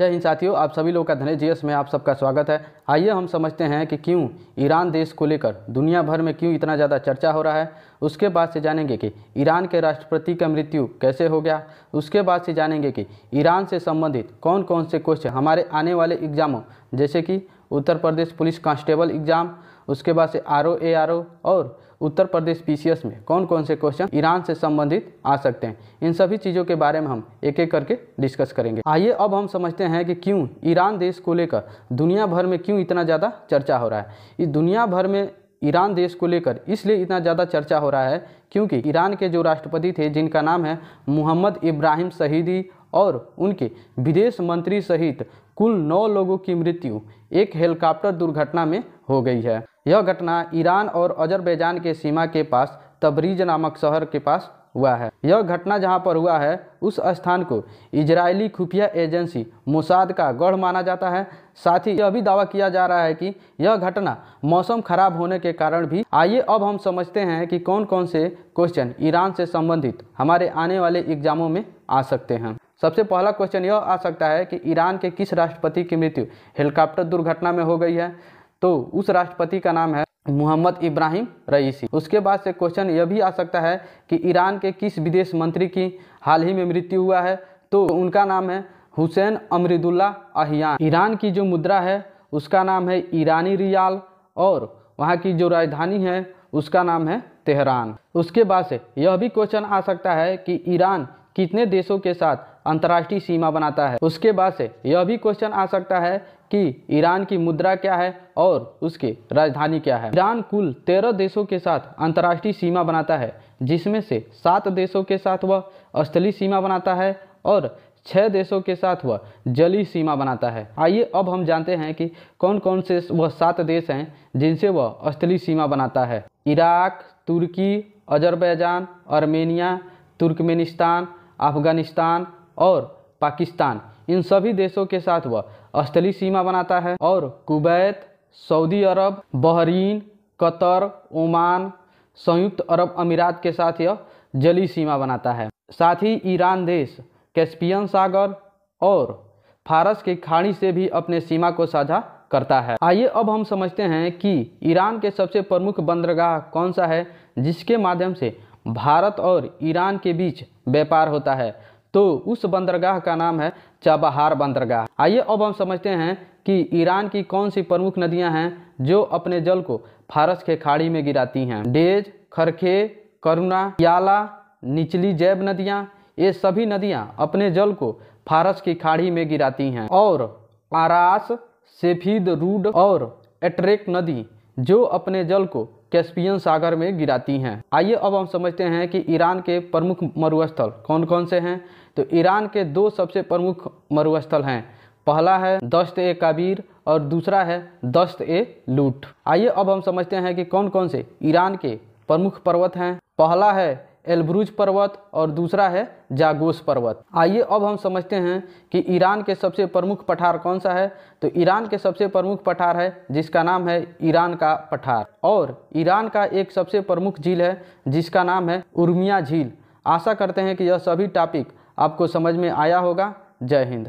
जय हिंद साथियों आप सभी लोग का धन्य जी में आप सबका स्वागत है आइए हम समझते हैं कि क्यों ईरान देश को लेकर दुनिया भर में क्यों इतना ज़्यादा चर्चा हो रहा है उसके बाद से जानेंगे कि ईरान के राष्ट्रपति का मृत्यु कैसे हो गया उसके बाद से जानेंगे कि ईरान से संबंधित कौन कौन से क्वेश्चन हमारे आने वाले एग्जामों जैसे कि Uttar Pradesh police constable exam उसके बाद से R O A R O और उत्तर प्रदेश पीसीएस में कौन कौन से क्वेश्चन ईरान से संबंधित आ सकते हैं इन सभी चीज़ों के बारे में हम एक एक करके डिस्कस करेंगे आइए अब हम समझते हैं कि क्यों ईरान देश को लेकर दुनिया भर में क्यों इतना ज़्यादा चर्चा हो रहा है इस दुनिया भर में ईरान देश को लेकर इसलिए इतना ज़्यादा चर्चा हो रहा है क्योंकि ईरान के जो राष्ट्रपति थे जिनका नाम है मोहम्मद इब्राहिम शहीदी और उनके विदेश मंत्री सहित कुल नौ लोगों की मृत्यु एक हेलीकॉप्टर दुर्घटना में हो गई है यह घटना ईरान और अजरबैजान के सीमा के पास तबरीज नामक शहर के पास हुआ है यह घटना जहां पर हुआ है उस स्थान को इजरायली खुफिया एजेंसी मोसाद का गढ़ माना जाता है साथ ही यह भी दावा किया जा रहा है कि यह घटना मौसम खराब होने के कारण भी आइए अब हम समझते हैं कि कौन कौन से क्वेश्चन ईरान से संबंधित हमारे आने वाले एग्जामों में आ सकते हैं सबसे पहला क्वेश्चन यह आ सकता है कि ईरान के किस राष्ट्रपति की मृत्यु हेलीकॉप्टर दुर्घटना में हो गई है तो उस राष्ट्रपति का नाम है मोहम्मद इब्राहिम रईसी उसके बाद से क्वेश्चन यह भी आ सकता है कि ईरान के किस विदेश मंत्री की हाल ही में मृत्यु हुआ है तो उनका नाम है हुसैन अमरीदुल्ला अहियान ईरान की जो मुद्रा है उसका नाम है ईरानी रियाल और वहाँ की जो राजधानी है उसका नाम है तेहरान उसके बाद से यह भी क्वेश्चन आ सकता है कि ईरान कितने देशों के साथ अंतर्राष्ट्रीय सीमा बनाता है उसके बाद से यह भी क्वेश्चन आ सकता है कि ईरान की मुद्रा क्या है और उसकी राजधानी क्या है ईरान कुल तेरह देशों के साथ अंतर्राष्ट्रीय सीमा बनाता है जिसमें से सात देशों के साथ वह स्थलीय सीमा बनाता है और छः देशों के साथ वह जली सीमा बनाता है आइए अब हम जानते हैं कि कौन कौन से वह सात देश हैं जिनसे वह स्थलीय सीमा बनाता है इराक तुर्की अजरबैजान अर्मेनिया तुर्कमेनिस्तान अफगानिस्तान और पाकिस्तान इन सभी देशों के साथ वह अस्थली सीमा बनाता है और कुवैत सऊदी अरब बहरीन कतर ओमान संयुक्त अरब अमीरात के साथ यह जली सीमा बनाता है साथ ही ईरान देश कैस्पियन सागर और फारस की खाड़ी से भी अपने सीमा को साझा करता है आइए अब हम समझते हैं कि ईरान के सबसे प्रमुख बंदरगाह कौन सा है जिसके माध्यम से भारत और ईरान के बीच व्यापार होता है तो उस बंदरगाह का नाम है चाबहार बंदरगाह आइए अब हम समझते हैं कि ईरान की कौन सी प्रमुख नदियां हैं जो अपने जल को फारस के खाड़ी में गिराती हैं डेज खरखे करुणा याला निचली जैब नदियां ये सभी नदियां अपने जल को फारस की खाड़ी में गिराती हैं और आरास सेफीद रूड और एट्रेक नदी जो अपने जल को कैस्पियन सागर में गिराती हैं आइए अब हम समझते हैं कि ईरान के प्रमुख मरुस्थल कौन कौन से हैं तो ईरान के दो सबसे प्रमुख मरुस्थल हैं पहला है दस्त ए काबीर और दूसरा है दस्त ए लूट आइए अब हम समझते हैं कि कौन कौन से ईरान के प्रमुख पर्वत हैं पहला है एल्ब्रूज पर्वत और दूसरा है जागोस पर्वत आइए अब हम समझते हैं कि ईरान के सबसे प्रमुख पठार कौन सा है तो ईरान के सबसे प्रमुख पठार है जिसका नाम है ईरान का पठार और ईरान का एक सबसे प्रमुख झील है जिसका नाम है उर्मिया झील आशा करते हैं कि यह सभी टॉपिक आपको समझ में आया होगा जय हिंद